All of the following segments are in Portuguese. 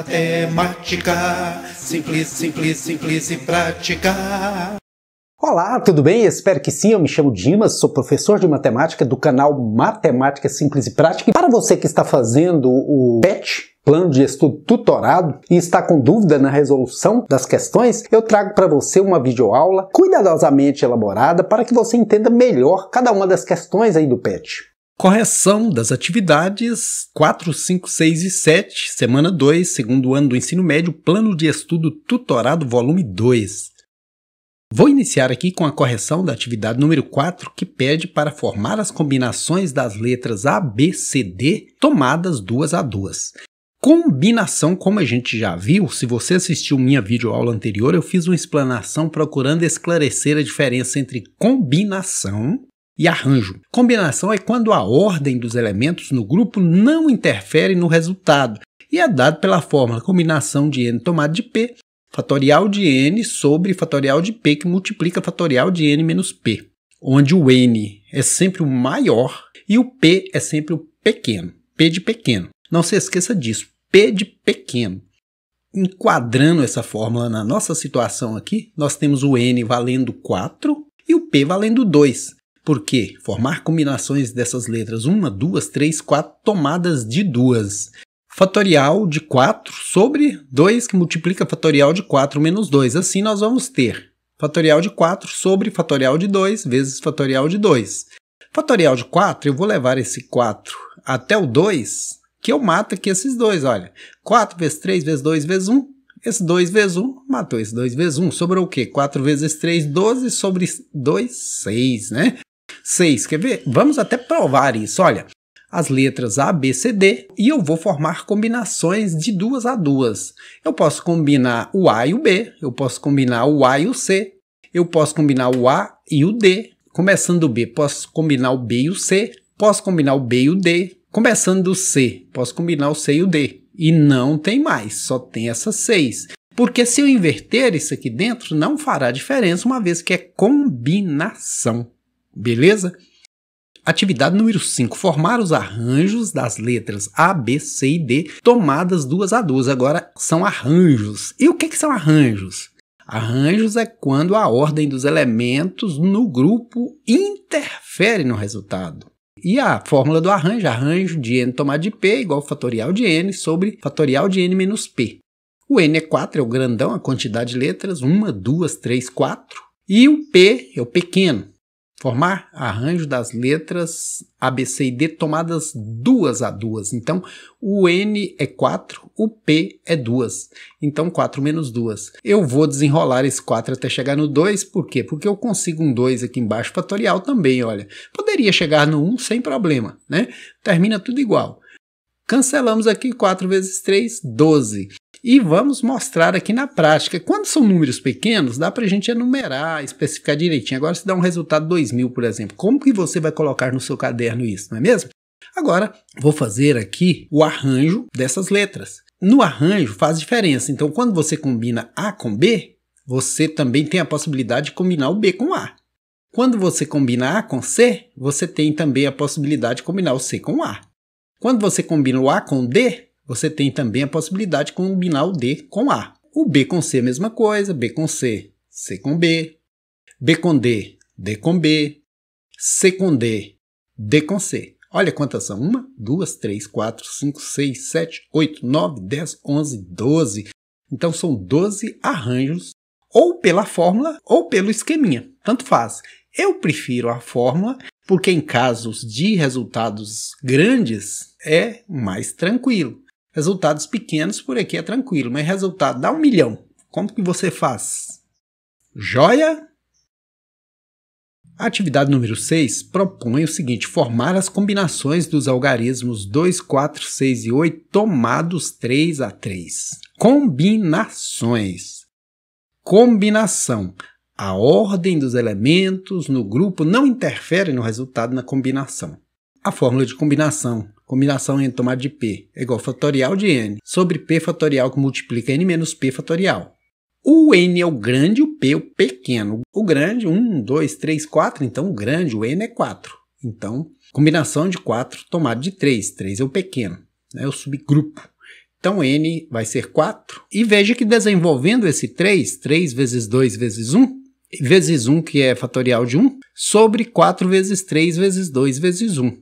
matemática, simples, simples, simples e prática. Olá, tudo bem? Espero que sim. Eu me chamo Dimas, sou professor de matemática do canal Matemática Simples e Prática. E para você que está fazendo o PET, plano de estudo tutorado, e está com dúvida na resolução das questões, eu trago para você uma videoaula cuidadosamente elaborada para que você entenda melhor cada uma das questões aí do PET. Correção das atividades 4, 5, 6 e 7, semana 2, segundo ano do ensino médio, plano de estudo tutorado, volume 2. Vou iniciar aqui com a correção da atividade número 4, que pede para formar as combinações das letras A, B, C, D, tomadas duas a duas. Combinação, como a gente já viu, se você assistiu minha videoaula anterior, eu fiz uma explanação procurando esclarecer a diferença entre combinação e arranjo. Combinação é quando a ordem dos elementos no grupo não interfere no resultado e é dado pela fórmula combinação de n tomado de p fatorial de n sobre fatorial de p que multiplica fatorial de n menos p, onde o n é sempre o maior e o p é sempre o pequeno, p de pequeno. Não se esqueça disso, p de pequeno. Enquadrando essa fórmula na nossa situação aqui, nós temos o n valendo 4 e o p valendo 2. Porque formar combinações dessas letras uma, duas, três, quatro tomadas de duas. Fatorial de 4 sobre 2 que multiplica fatorial de 4 menos 2. Assim nós vamos ter fatorial de 4 sobre fatorial de 2 vezes fatorial de 2. Fatorial de 4, eu vou levar esse 4 até o 2, que eu mato aqui esses dois, olha. 4 vezes 3 vezes 2 vezes 1, esse 2 vezes 1 matou esse 2 vezes 1. Sobrou o quê? 4 vezes 3, 12, sobre 2, 6, né? 6. Quer ver? Vamos até provar isso. Olha, as letras A, B, C, D e eu vou formar combinações de duas a duas. Eu posso combinar o A e o B, eu posso combinar o A e o C, eu posso combinar o A e o D. Começando o B, posso combinar o B e o C, posso combinar o B e o D. Começando o C, posso combinar o C e o D. E não tem mais, só tem essas seis. Porque se eu inverter isso aqui dentro, não fará diferença, uma vez que é combinação. Beleza? Atividade número 5. Formar os arranjos das letras A, B, C e D, tomadas duas a duas. Agora são arranjos. E o que, que são arranjos? Arranjos é quando a ordem dos elementos no grupo interfere no resultado. E a fórmula do arranjo, arranjo de n tomado de p igual fatorial de n sobre fatorial de n menos p. O n é 4, é o grandão, a quantidade de letras, 1, 2, 3, 4. E o p é o pequeno, formar arranjo das letras A, B, C e D tomadas duas a duas. Então, o N é 4, o P é 2. Então, 4 menos 2. Eu vou desenrolar esse 4 até chegar no 2, por quê? Porque eu consigo um 2 aqui embaixo fatorial também, olha. Poderia chegar no 1 sem problema, né? Termina tudo igual. Cancelamos aqui 4 vezes 3, 12. E vamos mostrar aqui na prática. Quando são números pequenos, dá para a gente enumerar, especificar direitinho. Agora, se dá um resultado 2000, por exemplo, como que você vai colocar no seu caderno isso, não é mesmo? Agora, vou fazer aqui o arranjo dessas letras. No arranjo faz diferença. Então, quando você combina A com B, você também tem a possibilidade de combinar o B com A. Quando você combina A com C, você tem também a possibilidade de combinar o C com A. Quando você combina o A com D, você tem também a possibilidade de combinar o D com A. O B com C é a mesma coisa, B com C, C com B, B com D, D com B, C com D, D com C. Olha quantas são. 1, 2, 3, 4, 5, 6, 7, 8, 9, 10, 11, 12. Então são 12 arranjos, ou pela fórmula ou pelo esqueminha. Tanto faz. Eu prefiro a fórmula, porque em casos de resultados grandes é mais tranquilo. Resultados pequenos por aqui é tranquilo, mas resultado dá um milhão. Como que você faz? Joia? A atividade número 6 propõe o seguinte: formar as combinações dos algarismos 2, 4, 6 e 8 tomados 3 a 3. Combinações. Combinação. A ordem dos elementos no grupo não interfere no resultado na combinação. A fórmula de combinação. Combinação n tomada de p é igual a fatorial de n sobre p fatorial que multiplica n menos p fatorial. O n é o grande, o p é o pequeno. O grande, 1, 2, 3, 4, então o grande, o n é 4. Então, combinação de 4 tomada de 3. 3 é o pequeno, é né, o subgrupo. Então, n vai ser 4. E veja que desenvolvendo esse 3, 3 vezes 2 vezes 1, vezes 1, que é fatorial de 1, sobre 4 vezes 3 vezes 2 vezes 1.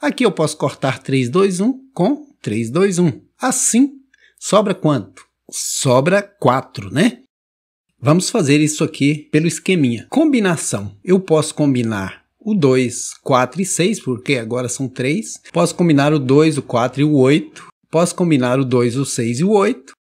Aqui eu posso cortar 3, 2, 1 com 3, 2, 1. Assim, sobra quanto? Sobra 4, né? Vamos fazer isso aqui pelo esqueminha. Combinação. Eu posso combinar o 2, 4 e 6, porque agora são 3. Posso combinar o 2, o 4 e o 8. Posso combinar o 2, o 6 e o 8.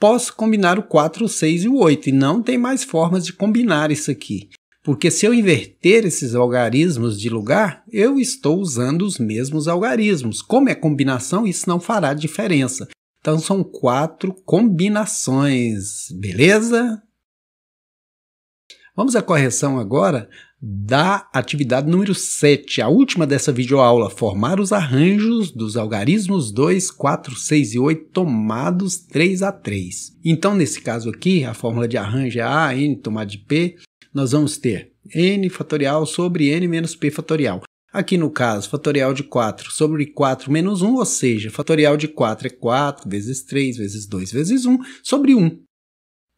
Posso combinar o 4, o 6 e o 8. E não tem mais formas de combinar isso aqui. Porque se eu inverter esses algarismos de lugar, eu estou usando os mesmos algarismos. Como é combinação, isso não fará diferença. Então são quatro combinações, beleza? Vamos à correção agora da atividade número 7, a última dessa videoaula, formar os arranjos dos algarismos 2, 4, 6 e 8 tomados 3 a 3. Então, nesse caso aqui, a fórmula de arranjo é A, N tomado de P, nós vamos ter n fatorial sobre n menos p fatorial. Aqui no caso, fatorial de 4 sobre 4 menos 1, ou seja, fatorial de 4 é 4 vezes 3 vezes 2 vezes 1 sobre 1.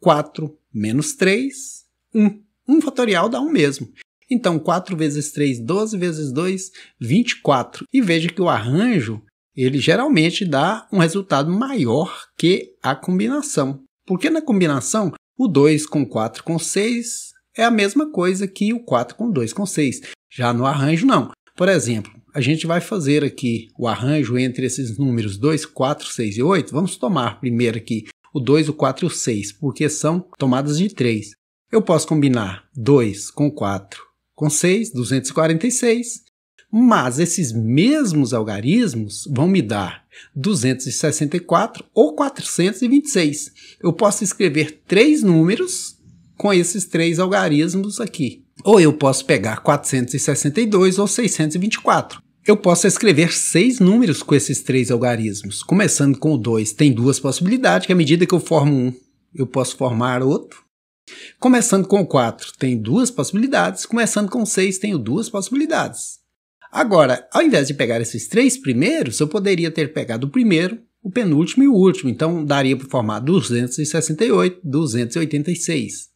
4 menos 3, 1. 1 fatorial dá 1 mesmo. Então, 4 vezes 3, 12 vezes 2, 24. E veja que o arranjo, ele geralmente dá um resultado maior que a combinação. Porque na combinação, o 2 com 4 com 6 é a mesma coisa que o 4 com 2 com 6. Já no arranjo, não. Por exemplo, a gente vai fazer aqui o arranjo entre esses números 2, 4, 6 e 8. Vamos tomar primeiro aqui o 2, o 4 e o 6, porque são tomadas de 3. Eu posso combinar 2 com 4 com 6, 246, mas esses mesmos algarismos vão me dar 264 ou 426. Eu posso escrever três números com esses três algarismos aqui. Ou eu posso pegar 462 ou 624. Eu posso escrever seis números com esses três algarismos. Começando com o 2, tem duas possibilidades, que à medida que eu formo um, eu posso formar outro. Começando com o 4, tem duas possibilidades. Começando com o 6, tenho duas possibilidades. Agora, ao invés de pegar esses três primeiros, eu poderia ter pegado o primeiro, o penúltimo e o último. Então, daria para formar 268, 286.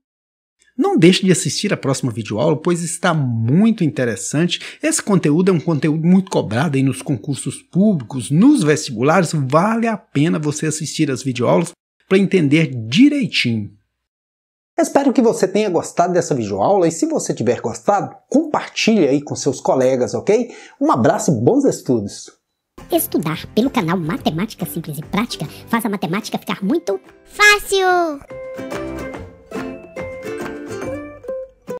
Não deixe de assistir a próxima videoaula, pois está muito interessante. Esse conteúdo é um conteúdo muito cobrado aí nos concursos públicos, nos vestibulares. Vale a pena você assistir as videoaulas para entender direitinho. Espero que você tenha gostado dessa videoaula e se você tiver gostado, compartilhe aí com seus colegas, ok? Um abraço e bons estudos! Estudar pelo canal Matemática Simples e Prática faz a matemática ficar muito fácil!